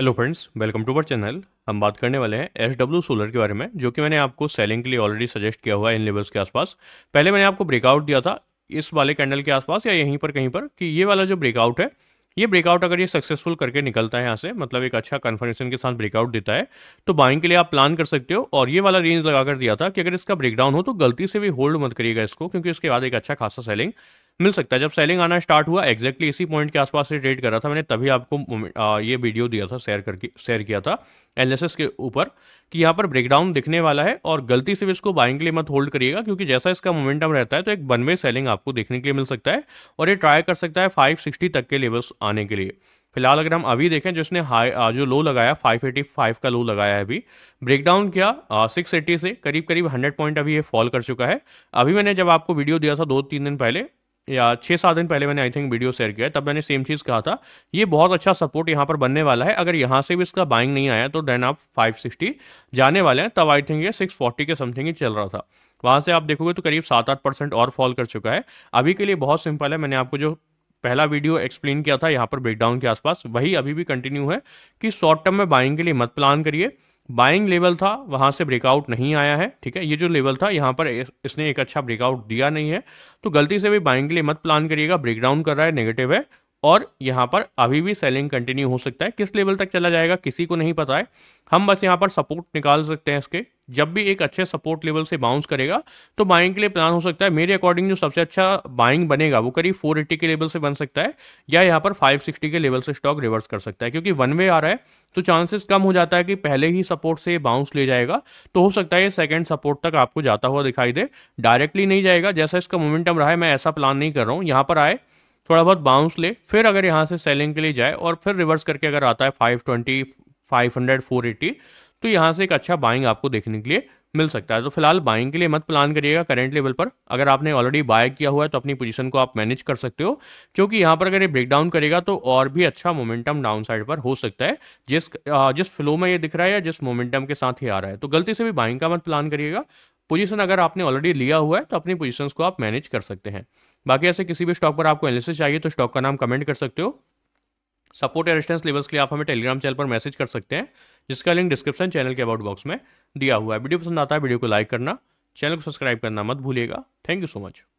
hello friends welcome to our channel हम बात करने वाले हैं एस डब्ल्यू सोलर के बारे में जो कि मैंने आपको सेलिंग के लिए ऑलरेडी सजेस्ट किया हुआ है इन लेवल्स के आसपास पहले मैंने आपको ब्रेकआउट दिया था इस वाले कैंडल के आसपास या यहीं पर कहीं पर कि ये वाला जो ब्रेकआउट है ये ब्रेकआउट अगर ये सक्सेसफुल करके निकलता है यहाँ से मतलब एक अच्छा कन्फर्मेशन के साथ ब्रेकआउट देता है तो बाइंग के लिए आप प्लान कर सकते हो और ये वाला रेंज लगाकर दिया था कि अगर इसका ब्रेकडाउन हो तो गलती से भी होल्ड मत करिएगा इसको क्योंकि उसके बाद एक अच्छा खासा सेलिंग मिल सकता है जब सेलिंग आना स्टार्ट हुआ एक्जैक्टली इसी पॉइंट के आसपास से ट्रेड करा था मैंने तभी आपको आ, ये वीडियो दिया था शेयर करके शेयर किया था एलएसएस के ऊपर कि यहाँ पर ब्रेकडाउन दिखने वाला है और गलती से भी इसको बाइंग के लिए मत होल्ड करिएगा क्योंकि जैसा इसका मोमेंटम रहता है तो एक बनवे सेलिंग आपको देखने के लिए मिल सकता है और ये ट्राई कर सकता है फाइव तक के लेवल्स आने के लिए फिलहाल अगर हम अभी देखें जिसने हाई जो लो लगाया 585 का लो लगाया है अभी ब्रेकडाउन किया सिक्स एट्टी से करीब करीब 100 पॉइंट अभी ये फॉल कर चुका है अभी मैंने जब आपको वीडियो दिया था दो तीन दिन पहले या छः सात दिन पहले मैंने आई थिंक वीडियो शेयर किया है तब मैंने सेम चीज़ कहा था ये बहुत अच्छा सपोर्ट यहाँ पर बनने वाला है अगर यहाँ से भी इसका बाइंग नहीं आया तो देन आप 560 जाने वाले हैं तब आई थिंक ये 640 के समथिंग ही चल रहा था वहाँ से आप देखोगे तो करीब सात आठ परसेंट और फॉल कर चुका है अभी के लिए बहुत सिंपल है मैंने आपको जो पहला वीडियो एक्सप्लेन किया था यहाँ पर ब्रेकडाउन के आसपास वही अभी भी कंटिन्यू है कि शॉर्ट टर्म में बाइंग के लिए मत प्लान करिए बाइंग लेवल था वहां से ब्रेकआउट नहीं आया है ठीक है ये जो लेवल था यहाँ पर इसने एक अच्छा ब्रेकआउट दिया नहीं है तो गलती से भी बाइंग के लिए मत प्लान करिएगा ब्रेकडाउन कर रहा है नेगेटिव है और यहाँ पर अभी भी सेलिंग कंटिन्यू हो सकता है किस लेवल तक चला जाएगा किसी को नहीं पता है हम बस यहाँ पर सपोर्ट निकाल सकते हैं इसके जब भी एक अच्छे सपोर्ट लेवल से बाउंस करेगा तो बाइंग के लिए प्लान हो सकता है मेरे अकॉर्डिंग जो सबसे अच्छा बाइंग बनेगा वो करीब 480 के लेवल से बन सकता है या यहाँ पर 560 के लेवल से स्टॉक रिवर्स कर सकता है क्योंकि वन वे आ रहा है तो चांसेस कम हो जाता है कि पहले ही सपोर्ट से बाउंस ले जाएगा तो हो सकता है ये सेकेंड सपोर्ट तक आपको जाता हुआ दिखाई दे डायरेक्टली नहीं जाएगा जैसा इसका मोमेंटम रहा है मैं ऐसा प्लान नहीं कर रहा हूँ यहाँ पर आए थोड़ा बहुत बाउंस ले फिर अगर यहाँ से सेलिंग के लिए जाए और फिर रिवर्स करके अगर आता है 520, 500, 480 तो यहाँ से एक अच्छा बाइंग आपको देखने के लिए मिल सकता है तो फिलहाल बाइंग के लिए मत प्लान करिएगा करेंट लेवल पर अगर आपने ऑलरेडी बाय किया हुआ है तो अपनी पोजीशन को आप मैनेज कर सकते हो क्योंकि यहाँ पर अगर ये ब्रेकडाउन करेगा तो और भी अच्छा मोमेंटम डाउन साइड पर हो सकता है जिस जिस फ्लो में ये दिख रहा है या जिस मोमेंटम के साथ ही आ रहा है तो गलती से भी बाइंग का मत प्लान करिएगा पोजिशन अगर आपने ऑलरेडी लिया हुआ है तो अपनी पोजिशन को आप मैनेज कर सकते हैं बाकी ऐसे किसी भी स्टॉक पर आपको एनालिसिस चाहिए तो स्टॉक का नाम कमेंट कर सकते हो सपोर्ट या रेजिस्टेंस लेवल्स के लिए आप हमें टेलीग्राम चैनल पर मैसेज कर सकते हैं जिसका लिंक डिस्क्रिप्शन चैनल के अबाउट बॉक्स में दिया हुआ है वीडियो पसंद आता है वीडियो को लाइक करना चैनल को सब्सक्राइब करना मत भूलिएगा थैंक यू सो मच